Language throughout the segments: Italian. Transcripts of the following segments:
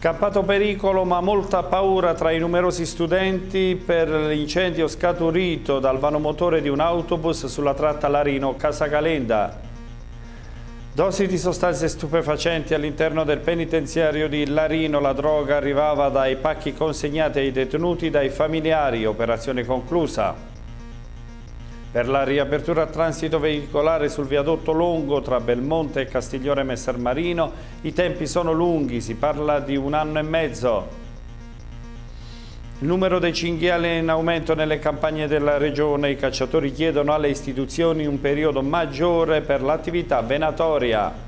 Scappato pericolo ma molta paura tra i numerosi studenti per l'incendio scaturito dal vanomotore di un autobus sulla tratta larino casagalenda Dosi di sostanze stupefacenti all'interno del penitenziario di Larino, la droga arrivava dai pacchi consegnati ai detenuti dai familiari, operazione conclusa per la riapertura a transito veicolare sul viadotto Longo tra Belmonte e Castiglione Messer Marino i tempi sono lunghi, si parla di un anno e mezzo. Il numero dei cinghiali è in aumento nelle campagne della regione, i cacciatori chiedono alle istituzioni un periodo maggiore per l'attività venatoria.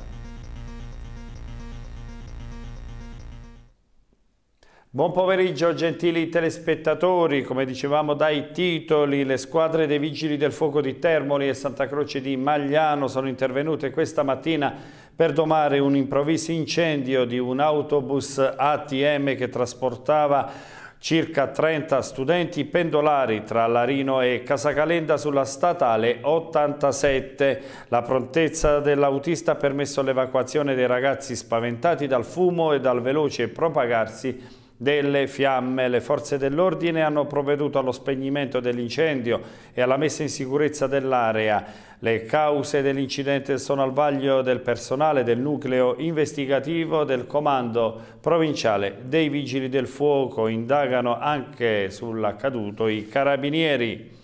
Buon pomeriggio gentili telespettatori, come dicevamo dai titoli le squadre dei Vigili del Fuoco di Termoli e Santa Croce di Magliano sono intervenute questa mattina per domare un improvviso incendio di un autobus ATM che trasportava circa 30 studenti pendolari tra Larino e Casacalenda sulla statale 87. La prontezza dell'autista ha permesso l'evacuazione dei ragazzi spaventati dal fumo e dal veloce propagarsi delle fiamme. Le forze dell'ordine hanno provveduto allo spegnimento dell'incendio e alla messa in sicurezza dell'area. Le cause dell'incidente sono al vaglio del personale del nucleo investigativo del comando provinciale dei Vigili del Fuoco. Indagano anche sull'accaduto i carabinieri.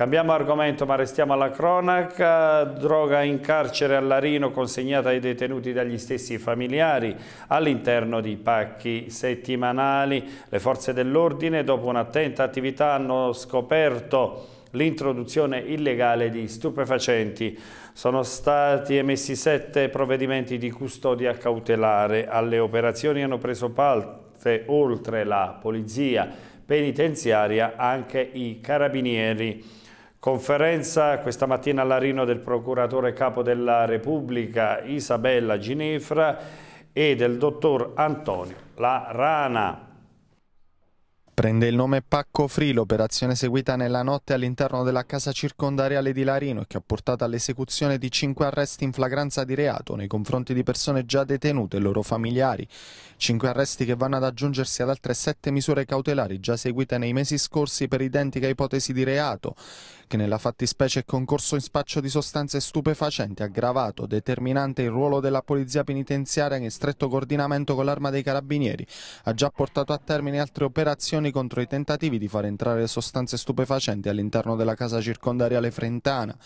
Cambiamo argomento ma restiamo alla cronaca, droga in carcere a Larino consegnata ai detenuti dagli stessi familiari all'interno di pacchi settimanali. Le forze dell'ordine dopo un'attenta attività hanno scoperto l'introduzione illegale di stupefacenti. Sono stati emessi sette provvedimenti di custodia cautelare. Alle operazioni hanno preso parte, oltre la polizia penitenziaria, anche i carabinieri. Conferenza questa mattina a Larino del procuratore capo della Repubblica Isabella Ginefra e del dottor Antonio La Rana. Prende il nome Pacco Free l'operazione eseguita nella notte all'interno della casa circondariale di Larino che ha portato all'esecuzione di cinque arresti in flagranza di reato nei confronti di persone già detenute e loro familiari. Cinque arresti che vanno ad aggiungersi ad altre sette misure cautelari già seguite nei mesi scorsi per identica ipotesi di reato che nella fattispecie è concorso in spaccio di sostanze stupefacenti, aggravato, determinante il ruolo della polizia penitenziaria in stretto coordinamento con l'arma dei carabinieri, ha già portato a termine altre operazioni contro i tentativi di far entrare sostanze stupefacenti all'interno della casa circondariale frentana.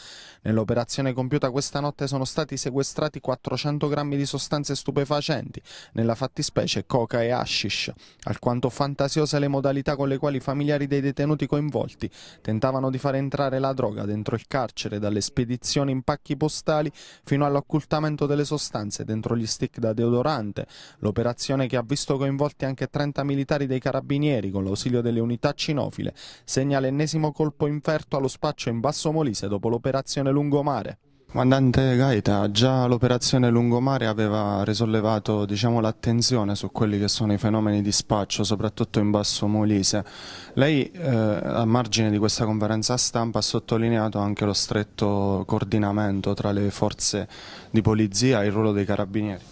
Nell'operazione compiuta questa notte sono stati sequestrati 400 grammi di sostanze stupefacenti, nella fattispecie coca e hashish. Alquanto fantasiose le modalità con le quali i familiari dei detenuti coinvolti tentavano di far entrare portare la droga dentro il carcere, dalle spedizioni in pacchi postali fino all'occultamento delle sostanze dentro gli stick da deodorante, l'operazione che ha visto coinvolti anche 30 militari dei carabinieri con l'ausilio delle unità cinofile, segna l'ennesimo colpo inferto allo spaccio in Basso Molise dopo l'operazione Lungomare. Comandante Gaeta, già l'operazione Lungomare aveva risollevato diciamo, l'attenzione su quelli che sono i fenomeni di spaccio, soprattutto in Basso Molise. Lei, eh, a margine di questa conferenza stampa, ha sottolineato anche lo stretto coordinamento tra le forze di polizia e il ruolo dei carabinieri.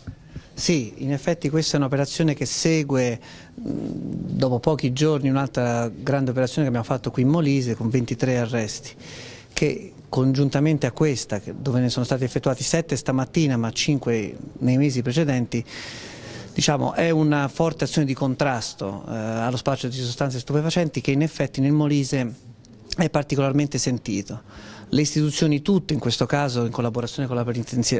Sì, in effetti questa è un'operazione che segue dopo pochi giorni un'altra grande operazione che abbiamo fatto qui in Molise con 23 arresti che congiuntamente a questa, dove ne sono stati effettuati 7 stamattina ma 5 nei mesi precedenti, diciamo, è una forte azione di contrasto eh, allo spaccio di sostanze stupefacenti che in effetti nel Molise è particolarmente sentito. Le istituzioni tutte, in questo caso in collaborazione con la,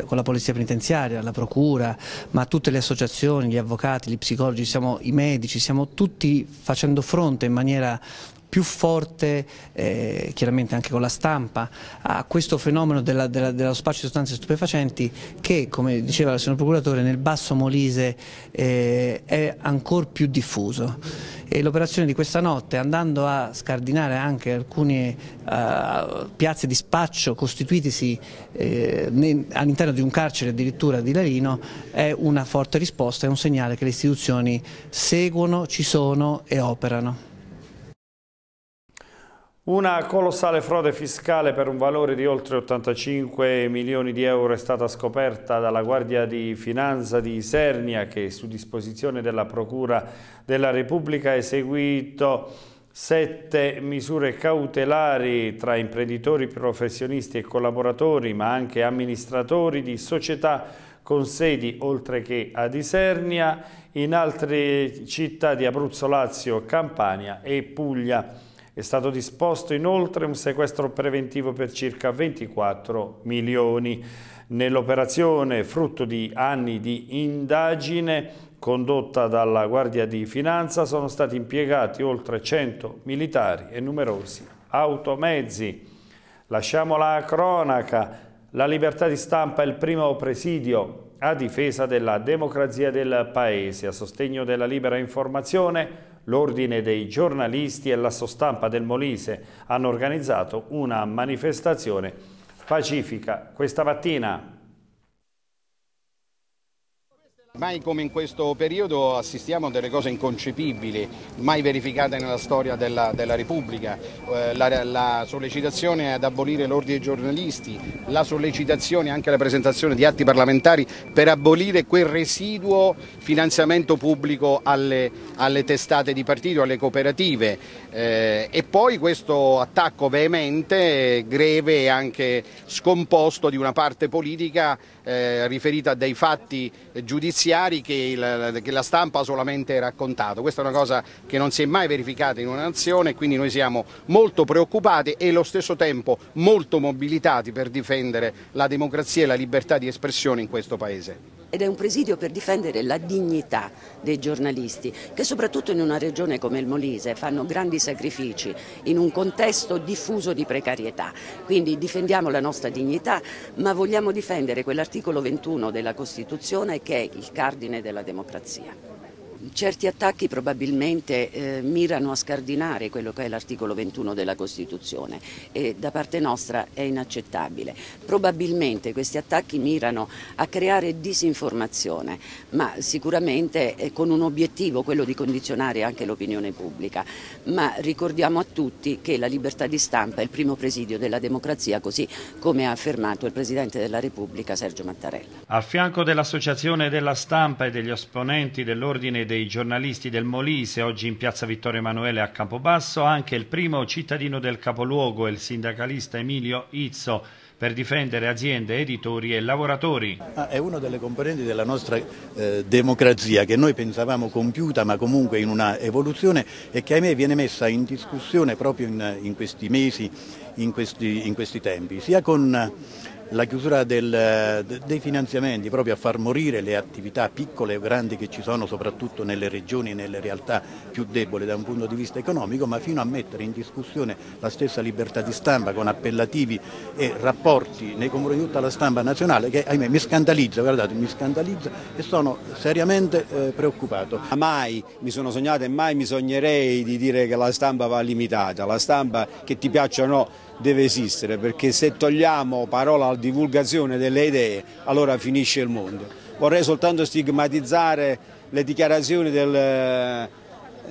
con la, Polizia Penitenziaria, la Procura, ma tutte le associazioni, gli avvocati, gli psicologi, siamo, i medici, stiamo tutti facendo fronte in maniera più forte, eh, chiaramente anche con la stampa, a questo fenomeno della, della, dello spaccio di sostanze stupefacenti che, come diceva il signor Procuratore, nel Basso Molise eh, è ancora più diffuso. l'operazione di questa notte, andando a scardinare anche alcune eh, piazze di spaccio costituitesi eh, all'interno di un carcere addirittura di Larino, è una forte risposta, è un segnale che le istituzioni seguono, ci sono e operano. Una colossale frode fiscale per un valore di oltre 85 milioni di euro è stata scoperta dalla Guardia di Finanza di Isernia che su disposizione della Procura della Repubblica ha eseguito sette misure cautelari tra imprenditori, professionisti e collaboratori ma anche amministratori di società con sedi oltre che a Isernia in altre città di Abruzzo, Lazio, Campania e Puglia. È stato disposto inoltre un sequestro preventivo per circa 24 milioni. Nell'operazione, frutto di anni di indagine condotta dalla Guardia di Finanza, sono stati impiegati oltre 100 militari e numerosi automezzi. Lasciamo la cronaca. La libertà di stampa è il primo presidio a difesa della democrazia del Paese, a sostegno della libera informazione l'Ordine dei giornalisti e la sostampa del Molise hanno organizzato una manifestazione pacifica. Questa mattina Mai come in questo periodo assistiamo a delle cose inconcepibili, mai verificate nella storia della, della Repubblica, eh, la, la, sollecitazione ad abolire l'ordine dei giornalisti, la sollecitazione anche alla presentazione di atti parlamentari per abolire quel residuo finanziamento pubblico alle, alle testate di partito, alle cooperative eh, e poi questo attacco veemente, greve e anche scomposto di una parte politica eh, riferita a dei fatti giudiziari chiari che la, che la stampa ha solamente raccontato. Questa è una cosa che non si è mai verificata in una nazione, quindi noi siamo molto preoccupati e allo stesso tempo molto mobilitati per difendere la democrazia e la libertà di espressione in questo Paese ed è un presidio per difendere la dignità dei giornalisti che soprattutto in una regione come il Molise fanno grandi sacrifici in un contesto diffuso di precarietà. Quindi difendiamo la nostra dignità ma vogliamo difendere quell'articolo 21 della Costituzione che è il cardine della democrazia certi attacchi probabilmente eh, mirano a scardinare quello che è l'articolo 21 della Costituzione e da parte nostra è inaccettabile. Probabilmente questi attacchi mirano a creare disinformazione, ma sicuramente eh, con un obiettivo, quello di condizionare anche l'opinione pubblica. Ma ricordiamo a tutti che la libertà di stampa è il primo presidio della democrazia, così come ha affermato il Presidente della Repubblica Sergio Mattarella. A fianco dell'Associazione della Stampa e degli esponenti dell'Ordine dei dei giornalisti del Molise, oggi in piazza Vittorio Emanuele a Campobasso, anche il primo cittadino del capoluogo, il sindacalista Emilio Izzo, per difendere aziende, editori e lavoratori. Ah, è una delle componenti della nostra eh, democrazia che noi pensavamo compiuta ma comunque in una evoluzione e che ahimè viene messa in discussione proprio in, in questi mesi, in questi, in questi tempi, sia con la chiusura del, dei finanziamenti proprio a far morire le attività piccole o grandi che ci sono soprattutto nelle regioni e nelle realtà più deboli da un punto di vista economico, ma fino a mettere in discussione la stessa libertà di stampa con appellativi e rapporti nei comuni di tutta la stampa nazionale che ahimè mi scandalizza, guardate, mi scandalizza e sono seriamente eh, preoccupato. Mai mi sono sognato e mai mi sognerei di dire che la stampa va limitata, la stampa che ti piaccia o no deve esistere, perché se togliamo parola alla divulgazione delle idee, allora finisce il mondo. Vorrei soltanto stigmatizzare le dichiarazioni del, eh,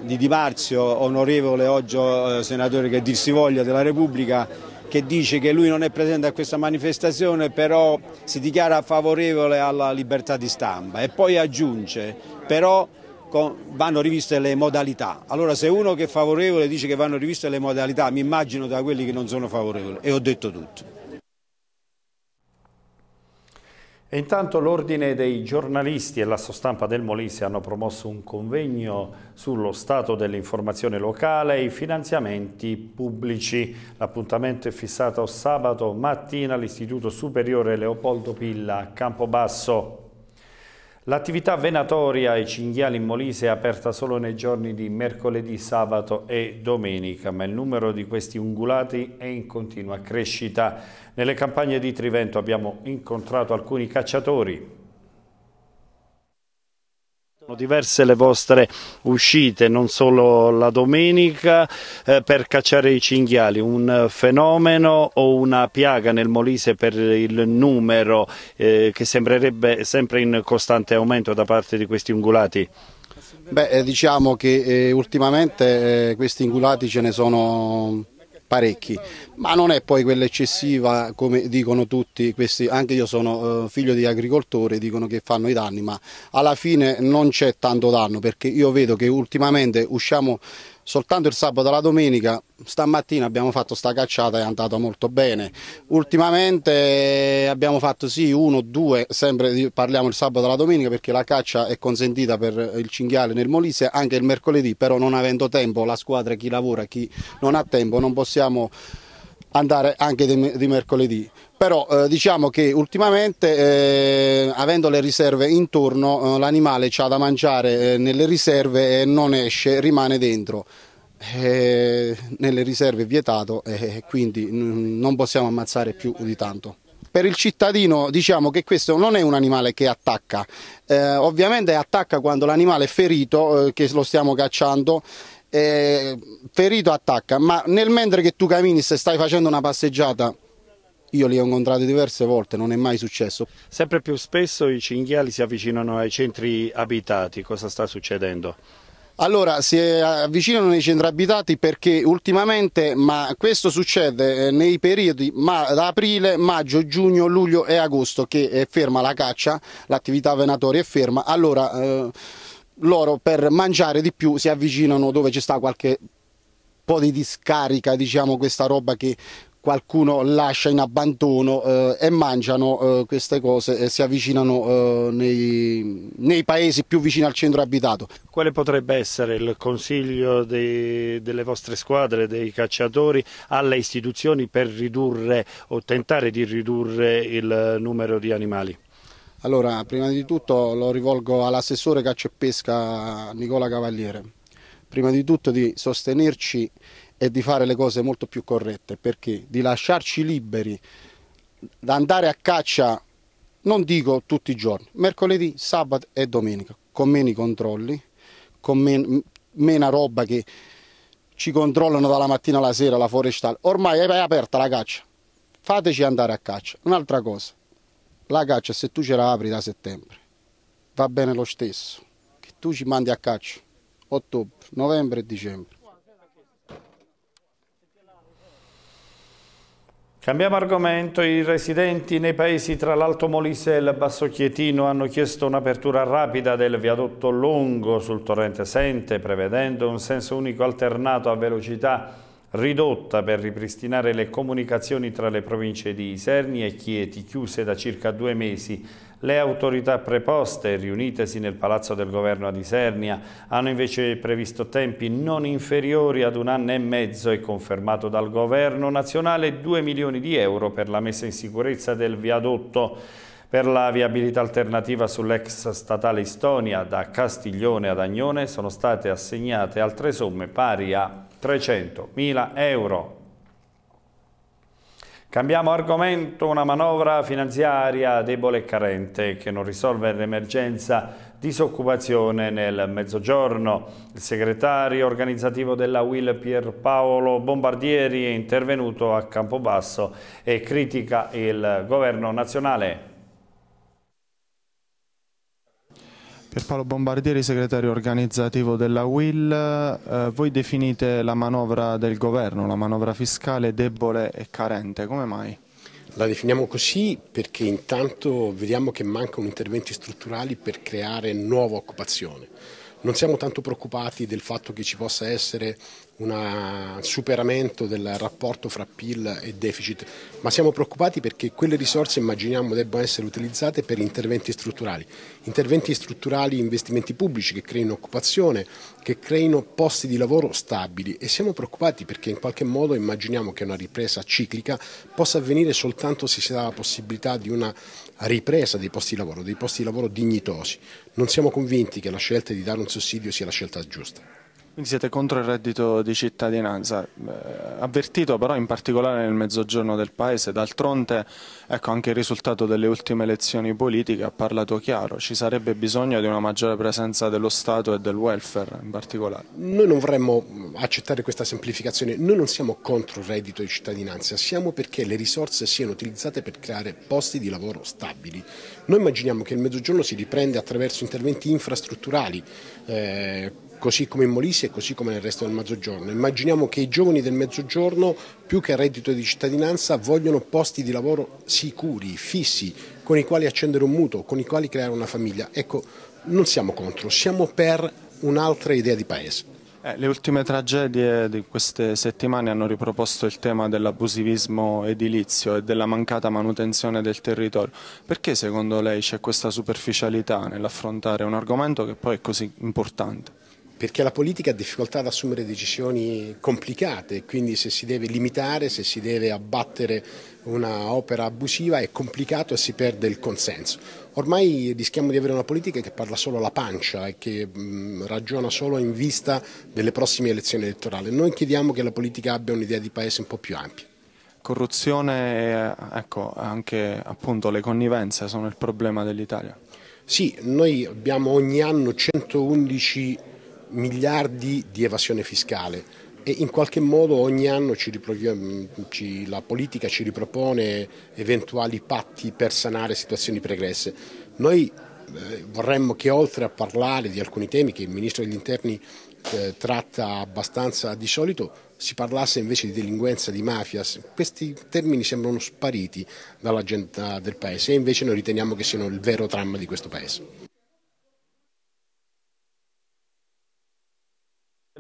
di Di Marzio, onorevole oggi eh, senatore che dir si voglia della Repubblica, che dice che lui non è presente a questa manifestazione, però si dichiara favorevole alla libertà di stampa e poi aggiunge però vanno riviste le modalità. Allora se uno che è favorevole dice che vanno riviste le modalità, mi immagino da quelli che non sono favorevoli e ho detto tutto. E intanto l'Ordine dei giornalisti e la stampa del Molise hanno promosso un convegno sullo stato dell'informazione locale e i finanziamenti pubblici. L'appuntamento è fissato sabato mattina all'Istituto Superiore Leopoldo Pilla a Campobasso. L'attività venatoria ai cinghiali in Molise è aperta solo nei giorni di mercoledì, sabato e domenica, ma il numero di questi ungulati è in continua crescita. Nelle campagne di Trivento abbiamo incontrato alcuni cacciatori diverse le vostre uscite, non solo la domenica, eh, per cacciare i cinghiali, un fenomeno o una piaga nel Molise per il numero eh, che sembrerebbe sempre in costante aumento da parte di questi ungulati? Beh, eh, diciamo che eh, ultimamente eh, questi ungulati ce ne sono parecchi, ma non è poi quella eccessiva come dicono tutti, questi, anche io sono eh, figlio di agricoltore, dicono che fanno i danni, ma alla fine non c'è tanto danno perché io vedo che ultimamente usciamo soltanto il sabato e la domenica stamattina abbiamo fatto sta cacciata e è andata molto bene ultimamente abbiamo fatto sì uno due sempre parliamo il sabato e la domenica perché la caccia è consentita per il cinghiale nel Molise anche il mercoledì però non avendo tempo la squadra chi lavora chi non ha tempo non possiamo andare anche di mercoledì però eh, diciamo che ultimamente eh, avendo le riserve intorno eh, l'animale ha da mangiare eh, nelle riserve e non esce, rimane dentro. Eh, nelle riserve è vietato e eh, quindi non possiamo ammazzare più di tanto per il cittadino diciamo che questo non è un animale che attacca, eh, ovviamente attacca quando l'animale è ferito, eh, che lo stiamo cacciando, eh, ferito attacca, ma nel mentre che tu cammini se stai facendo una passeggiata io li ho incontrati diverse volte, non è mai successo. Sempre più spesso i cinghiali si avvicinano ai centri abitati, cosa sta succedendo? Allora, si avvicinano nei centri abitati perché ultimamente, ma questo succede eh, nei periodi ma, da aprile, maggio, giugno, luglio e agosto che è ferma la caccia, l'attività venatoria è ferma, allora eh, loro per mangiare di più si avvicinano dove c'è sta qualche po' di discarica, diciamo questa roba che qualcuno lascia in abbandono eh, e mangiano eh, queste cose e si avvicinano eh, nei, nei, paesi più vicini al centro abitato. Quale potrebbe essere il consiglio dei, delle vostre squadre, dei cacciatori alle istituzioni per ridurre o tentare di ridurre il numero di animali? Allora, prima di tutto lo rivolgo all'assessore caccia e pesca Nicola Cavaliere. Prima di tutto di sostenerci e di fare le cose molto più corrette, perché di lasciarci liberi da andare a caccia, non dico tutti i giorni, mercoledì, sabato e domenica, con meno controlli, con men meno roba che ci controllano dalla mattina alla sera la forestale, ormai è aperta la caccia, fateci andare a caccia. Un'altra cosa, la caccia se tu ce la apri da settembre, va bene lo stesso, che tu ci mandi a caccia, ottobre, novembre e dicembre Cambiamo argomento, i residenti nei paesi tra l'Alto Molise e il Basso Chietino hanno chiesto un'apertura rapida del viadotto lungo sul torrente Sente, prevedendo un senso unico alternato a velocità ridotta per ripristinare le comunicazioni tra le province di Iserni e Chieti, chiuse da circa due mesi le autorità preposte, riunitesi nel Palazzo del Governo ad Isernia, hanno invece previsto tempi non inferiori ad un anno e mezzo e confermato dal Governo nazionale 2 milioni di euro per la messa in sicurezza del viadotto per la viabilità alternativa sull'ex statale Istonia da Castiglione ad Agnone sono state assegnate altre somme pari a 300.000 euro. Cambiamo argomento, una manovra finanziaria debole e carente che non risolve l'emergenza disoccupazione nel mezzogiorno. Il segretario organizzativo della Will Pierpaolo Bombardieri è intervenuto a Campobasso e critica il governo nazionale. Paolo Bombardieri, segretario organizzativo della WIL, eh, voi definite la manovra del governo, la manovra fiscale debole e carente, come mai? La definiamo così perché intanto vediamo che mancano interventi strutturali per creare nuova occupazione. Non siamo tanto preoccupati del fatto che ci possa essere un superamento del rapporto fra PIL e deficit, ma siamo preoccupati perché quelle risorse immaginiamo debbano essere utilizzate per interventi strutturali, interventi strutturali, investimenti pubblici che creino occupazione, che creino posti di lavoro stabili e siamo preoccupati perché in qualche modo immaginiamo che una ripresa ciclica possa avvenire soltanto se si dà la possibilità di una ripresa dei posti di lavoro, dei posti di lavoro dignitosi. Non siamo convinti che la scelta di dare un sussidio sia la scelta giusta. Quindi siete contro il reddito di cittadinanza, eh, avvertito però in particolare nel mezzogiorno del Paese, d'altronde ecco, anche il risultato delle ultime elezioni politiche ha parlato chiaro, ci sarebbe bisogno di una maggiore presenza dello Stato e del welfare in particolare. Noi non vorremmo mm, accettare questa semplificazione, noi non siamo contro il reddito di cittadinanza, siamo perché le risorse siano utilizzate per creare posti di lavoro stabili, noi immaginiamo che il Mezzogiorno si riprende attraverso interventi infrastrutturali, eh, così come in Molise e così come nel resto del Mezzogiorno. Immaginiamo che i giovani del Mezzogiorno, più che reddito di cittadinanza, vogliono posti di lavoro sicuri, fissi, con i quali accendere un mutuo, con i quali creare una famiglia. Ecco, non siamo contro, siamo per un'altra idea di paese. Eh, le ultime tragedie di queste settimane hanno riproposto il tema dell'abusivismo edilizio e della mancata manutenzione del territorio. Perché secondo lei c'è questa superficialità nell'affrontare un argomento che poi è così importante? perché la politica ha difficoltà ad assumere decisioni complicate, quindi se si deve limitare, se si deve abbattere una opera abusiva è complicato e si perde il consenso. Ormai rischiamo di avere una politica che parla solo alla pancia e che mh, ragiona solo in vista delle prossime elezioni elettorali. Noi chiediamo che la politica abbia un'idea di paese un po' più ampia. Corruzione e ecco, anche appunto, le connivenze sono il problema dell'Italia. Sì, noi abbiamo ogni anno 111 miliardi di evasione fiscale e in qualche modo ogni anno ci ci, la politica ci ripropone eventuali patti per sanare situazioni pregresse. Noi eh, vorremmo che oltre a parlare di alcuni temi che il Ministro degli Interni eh, tratta abbastanza di solito, si parlasse invece di delinquenza, di mafia, questi termini sembrano spariti dall'agenda del Paese e invece noi riteniamo che siano il vero dramma di questo Paese.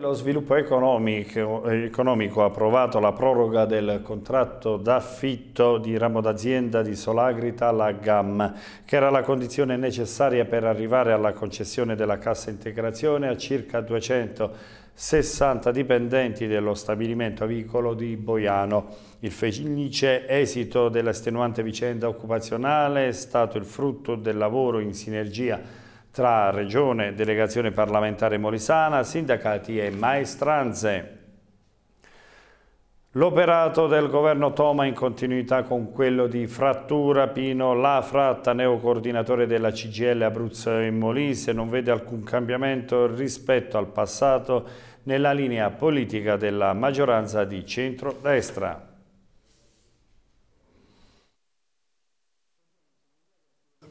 Lo sviluppo economico, economico, ha approvato la proroga del contratto d'affitto di ramo d'azienda di Solagrita alla GAM, che era la condizione necessaria per arrivare alla concessione della cassa integrazione a circa 260 dipendenti dello stabilimento avicolo di Boiano. Il felice esito dell'estenuante vicenda occupazionale è stato il frutto del lavoro in sinergia tra Regione, Delegazione parlamentare molisana, sindacati e maestranze. L'operato del governo Toma in continuità con quello di Frattura Pino Lafratta, neocoordinatore della CGL Abruzzo e Molise, non vede alcun cambiamento rispetto al passato nella linea politica della maggioranza di centrodestra.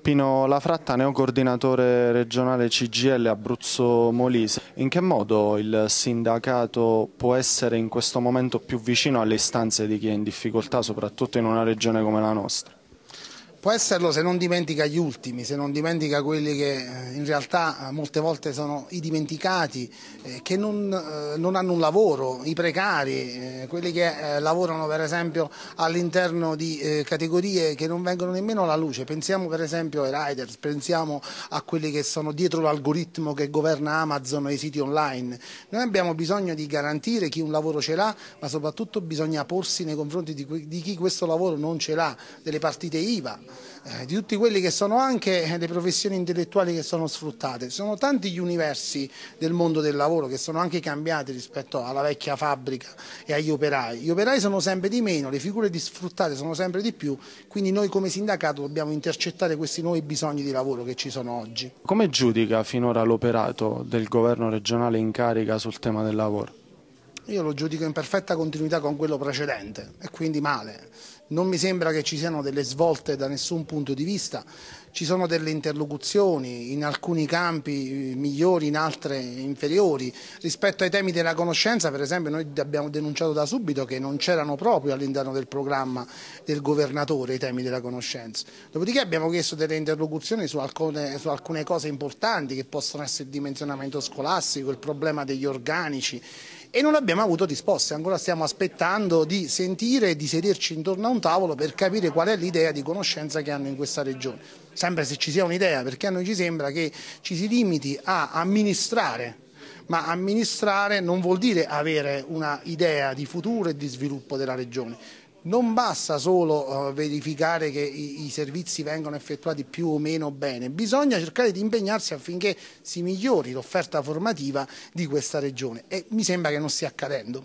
Pino Lafratta, neocoordinatore regionale CGL Abruzzo Molise. In che modo il sindacato può essere in questo momento più vicino alle istanze di chi è in difficoltà, soprattutto in una regione come la nostra? Può esserlo se non dimentica gli ultimi, se non dimentica quelli che eh, in realtà eh, molte volte sono i dimenticati, eh, che non, non, hanno un lavoro, i precari, quelli che lavorano per esempio all'interno di categorie che non vengono nemmeno alla luce. Pensiamo per esempio ai riders, pensiamo a quelli che sono dietro l'algoritmo che governa Amazon e i siti online. Noi abbiamo bisogno di garantire chi un lavoro ce l'ha, ma soprattutto bisogna porsi nei confronti di chi questo lavoro non ce l'ha, delle partite IVA eh, di tutti quelli che sono anche eh, le professioni intellettuali che sono sfruttate. Sono tanti gli universi del mondo del lavoro che sono anche cambiati rispetto alla vecchia fabbrica e agli operai. Gli operai sono sempre di meno, le figure di sfruttate sono sempre di più, quindi noi come sindacato dobbiamo intercettare questi nuovi bisogni di lavoro che ci sono oggi. Come giudica finora l'operato del governo regionale in carica sul tema del lavoro? Io lo giudico in perfetta continuità con quello precedente e quindi male non mi sembra che ci siano delle svolte da nessun punto di vista, ci sono delle interlocuzioni in alcuni campi eh, migliori, in altri inferiori. Rispetto ai temi della conoscenza, per esempio, noi abbiamo denunciato da subito che non c'erano proprio all'interno del programma del governatore i temi della conoscenza. Dopodiché abbiamo chiesto delle interlocuzioni su alcune, su alcune cose importanti che possono essere il dimensionamento scolastico, il problema degli organici, e non abbiamo avuto risposte, ancora stiamo aspettando di sentire e di sederci intorno a un tavolo per capire qual è l'idea di conoscenza che hanno in questa regione, sempre se ci sia un'idea, perché a noi ci sembra che ci si limiti a amministrare ma amministrare non vuol dire avere un'idea di futuro e di sviluppo della regione non basta solo eh, verificare che i, servizi vengano effettuati più o meno bene, bisogna cercare di impegnarsi affinché si migliori l'offerta formativa di questa regione e mi sembra che non stia accadendo.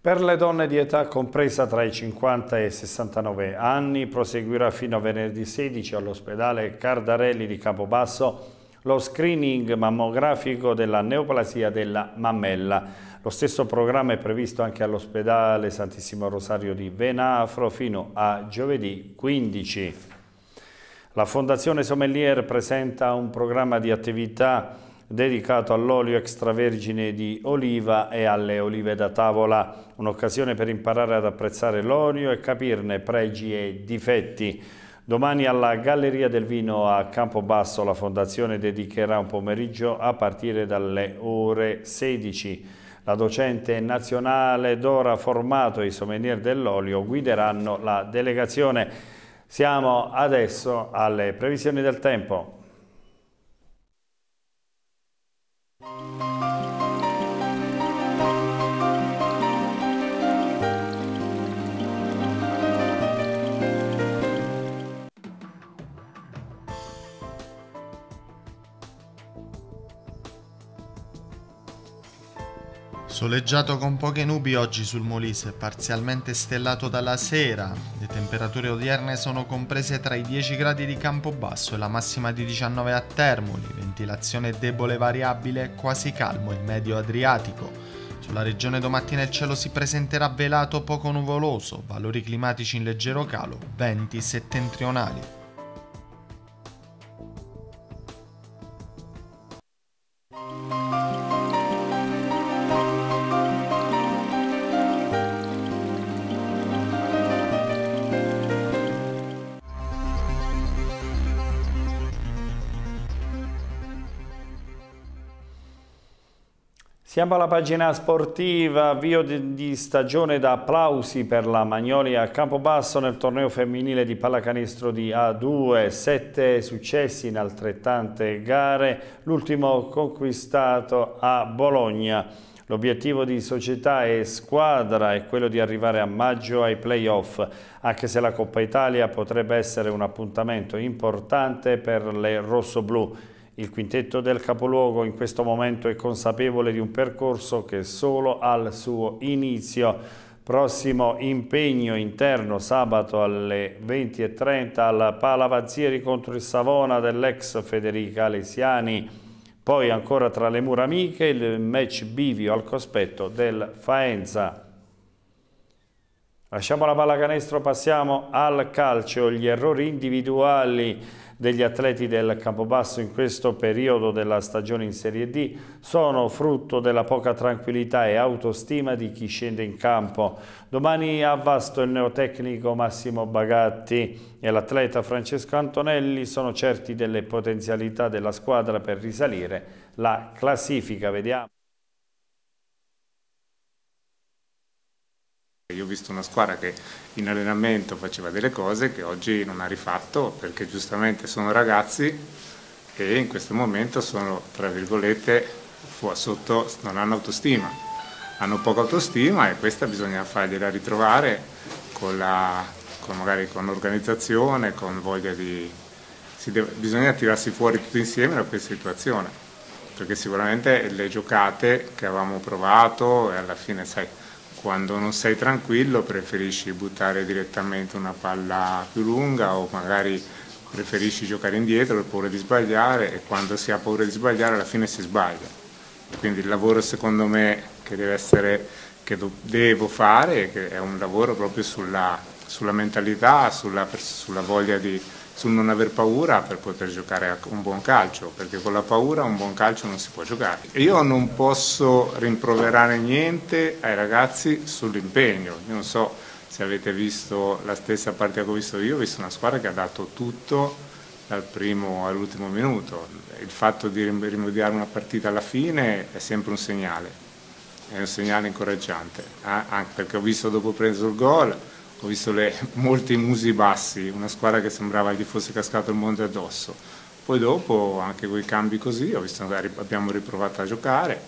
Per le donne di età compresa tra i 50 e i 69 anni proseguirà fino a venerdì 16 all'ospedale Cardarelli di Capobasso lo screening mammografico della neoplasia della mammella. Lo stesso programma è previsto anche all'ospedale Santissimo Rosario di Venafro fino a giovedì 15. La Fondazione Sommelier presenta un programma di attività dedicato all'olio extravergine di oliva e alle olive da tavola, un'occasione per imparare ad apprezzare l'olio e capirne pregi e difetti. Domani alla Galleria del Vino a Campobasso la Fondazione dedicherà un pomeriggio a partire dalle ore 16. La docente nazionale Dora Formato i sommelier dell'olio guideranno la delegazione. Siamo adesso alle previsioni del tempo. Soleggiato con poche nubi oggi sul Molise, parzialmente stellato dalla sera. Le temperature odierne sono comprese tra i 10 gradi di Campobasso e la massima di 19 a Termoli, ventilazione debole variabile, quasi calmo il medio Adriatico. Sulla regione domattina il cielo si presenterà velato poco nuvoloso, valori climatici in leggero calo, venti settentrionali. Siamo alla pagina sportiva, avvio di, di, stagione da applausi per la Magnolia a Campobasso nel torneo femminile di pallacanestro di A2, sette successi in altrettante gare, l'ultimo conquistato a Bologna. L'obiettivo di società e squadra è quello di arrivare a maggio ai playoff, anche se la Coppa Italia potrebbe essere un appuntamento importante per le rossoblù. Il quintetto del capoluogo in questo momento è consapevole di un percorso che è solo al suo inizio. Prossimo impegno interno sabato alle 20.30 al Palavazzieri contro il Savona dell'ex Federica Lesiani. Poi ancora tra le mura amiche il match bivio al cospetto del Faenza. Lasciamo la pallacanestro, passiamo al calcio. Gli errori individuali degli atleti del Campobasso in questo periodo della stagione in Serie D sono frutto della poca tranquillità e autostima di chi scende in campo. Domani a Vasto il neotecnico Massimo Bagatti e l'atleta Francesco Antonelli sono certi delle potenzialità della squadra per risalire la classifica. Vediamo. Io ho visto una squadra che in allenamento faceva delle cose che oggi non ha rifatto perché giustamente sono ragazzi e in questo momento sono, tra virgolette, sotto, non hanno autostima, hanno poca autostima e questa bisogna fargliela ritrovare con la, con magari con organizzazione, con voglia di... Deve, bisogna tirarsi fuori tutti insieme da questa situazione perché sicuramente le giocate che avevamo provato e alla fine sai quando non sei tranquillo preferisci buttare direttamente una palla più lunga o magari preferisci giocare indietro per paura di sbagliare e quando si ha paura di sbagliare alla fine si sbaglia. Quindi il lavoro secondo me che, essere, che devo fare è un lavoro proprio sulla, sulla mentalità, sulla, sulla voglia di, sul non aver paura per poter giocare un buon calcio, perché con la paura un buon calcio non si può giocare. Io non posso rimproverare niente ai ragazzi sull'impegno, io non so se avete visto la stessa partita che ho visto io, ho visto una squadra che ha dato tutto dal primo all'ultimo minuto, il fatto di rimediare una partita alla fine è sempre un segnale, è un segnale incoraggiante, eh? anche perché ho visto dopo preso il gol ho visto le, molti musi bassi, una squadra che sembrava gli fosse cascato il mondo addosso. Poi dopo, anche quei cambi così, visto, abbiamo riprovato a giocare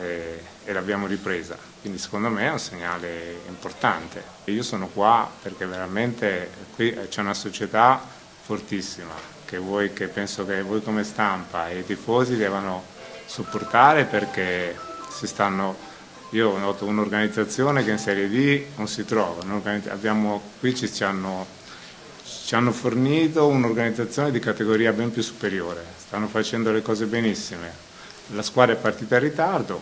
e, e l'abbiamo ripresa. Quindi secondo me è un segnale importante. Io sono qua perché veramente qui c'è una società fortissima che, voi, che penso che voi come stampa e i tifosi devono sopportare perché si stanno io noto un'organizzazione che in Serie D non si trova, abbiamo, qui ci, ci, hanno, ci hanno fornito un'organizzazione di categoria ben più superiore, stanno facendo le cose benissime. La squadra è partita in ritardo,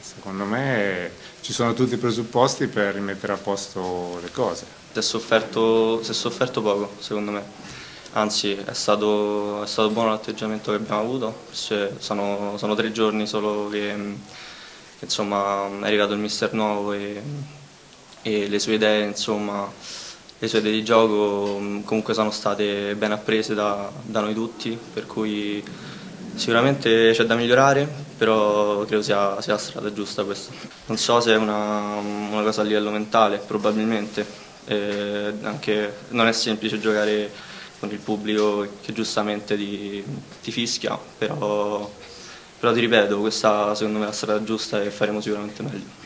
secondo me ci sono tutti i presupposti per rimettere a posto le cose. Si è sofferto, si è sofferto poco, secondo me. Anzi, è stato, è stato buono l'atteggiamento che abbiamo avuto, cioè, sono, sono tre giorni solo che insomma, è arrivato il mister nuovo e, e le sue idee, insomma, le sue idee di gioco mm, comunque sono state ben apprese da, da noi tutti, per cui sicuramente c'è da migliorare, però credo sia, sia, la strada giusta questa. Non so se è una, una cosa a livello mentale, probabilmente, eh, anche, non è semplice giocare con il pubblico che giustamente ti, ti fischia, però però ti ripeto, questa secondo me è la strada giusta e faremo sicuramente meglio.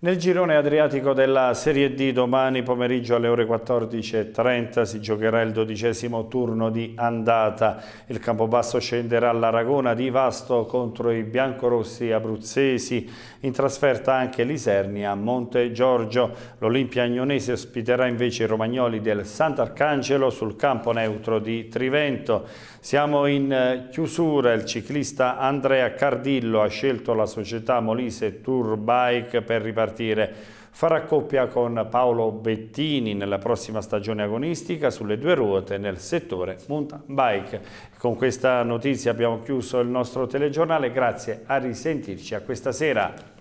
Nel girone adriatico della Serie D domani pomeriggio alle ore 14.30 si giocherà il dodicesimo turno di andata. Il Campobasso scenderà all'Aragona di Vasto contro i biancorossi abruzzesi. In trasferta anche l'Isernia a Monte Giorgio. L'Olimpia Agnonese ospiterà invece i romagnoli del Sant'Arcangelo sul campo neutro di Trivento. Siamo in eh, chiusura. Il ciclista Andrea Cardillo ha scelto la società Molise Tour Bike per ripartire partire. Farà coppia con Paolo Bettini nella prossima stagione agonistica sulle due ruote nel settore mountain bike. Con questa notizia abbiamo chiuso il nostro telegiornale, grazie a risentirci a questa sera.